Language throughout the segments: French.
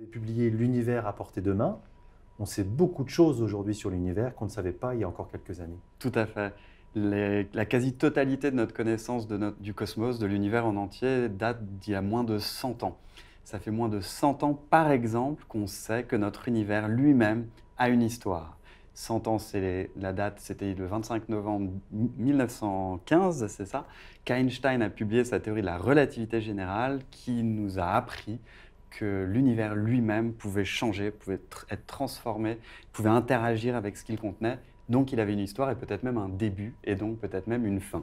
avez publié L'univers à portée de main. On sait beaucoup de choses aujourd'hui sur l'univers qu'on ne savait pas il y a encore quelques années. Tout à fait. la quasi-totalité de notre connaissance du cosmos, de l'univers en entier, date d'il y a moins de 100 ans. Ça fait moins de 100 ans, par exemple, qu'on sait que notre univers lui-même a une histoire. 100 ans, c'est la date, c'était le 25 novembre 1915, c'est ça, qu'Einstein a publié sa théorie de la relativité générale qui nous a appris que l'univers lui-même pouvait changer, pouvait être transformé, pouvait interagir avec ce qu'il contenait. Donc il avait une histoire et peut-être même un début et donc peut-être même une fin.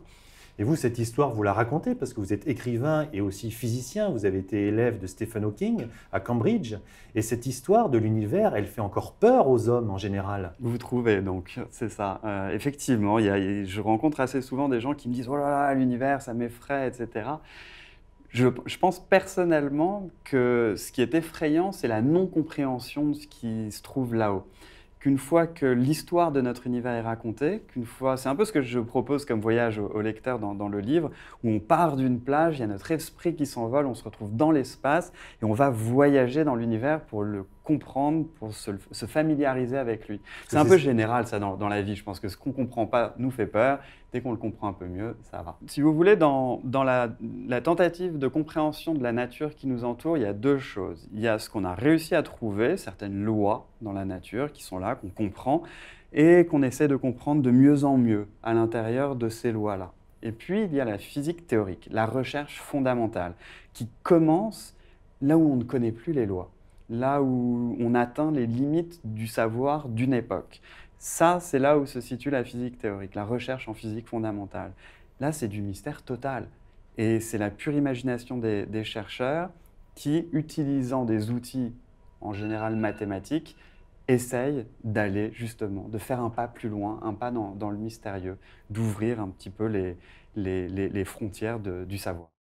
Et vous, cette histoire, vous la racontez parce que vous êtes écrivain et aussi physicien. Vous avez été élève de Stephen Hawking à Cambridge. Et cette histoire de l'univers, elle fait encore peur aux hommes en général. Vous trouvez donc, c'est ça. Euh, effectivement, y je rencontre assez souvent des gens qui me disent Oh là là, l'univers, ça m'effraie, etc. Je, pense personnellement que ce qui est effrayant, c'est la non-compréhension de ce qui se trouve là-haut. Qu'une fois que l'histoire de notre univers est racontée, qu'une fois, c'est un peu ce que je propose comme voyage au, lecteur dans, dans, le livre, où on part d'une plage, il y a notre esprit qui s'envole, on se retrouve dans l'espace et on va voyager dans l'univers pour le comprendre, pour se, familiariser avec lui. C'est un peu général ça dans, la vie, je pense que ce qu'on ne comprend pas nous fait peur, dès qu'on le comprend un peu mieux, ça va. Si vous voulez, dans, dans la, tentative de compréhension de la nature qui nous entoure, il y a deux choses. Il y a ce qu'on a réussi à trouver, certaines lois dans la nature qui sont là, qu'on comprend, et qu'on essaie de comprendre de mieux en mieux à l'intérieur de ces lois-là. Et puis, il y a la physique théorique, la recherche fondamentale, qui commence là où on ne connaît plus les lois là où on atteint les limites du savoir d'une époque. Ça, c'est là où se situe la physique théorique, la recherche en physique fondamentale. Là, c'est du mystère total. Et c'est la pure imagination des, chercheurs qui, utilisant des outils en général mathématiques, essayent d'aller justement, de faire un pas plus loin, un pas dans, le mystérieux, d'ouvrir un petit peu les, frontières du savoir.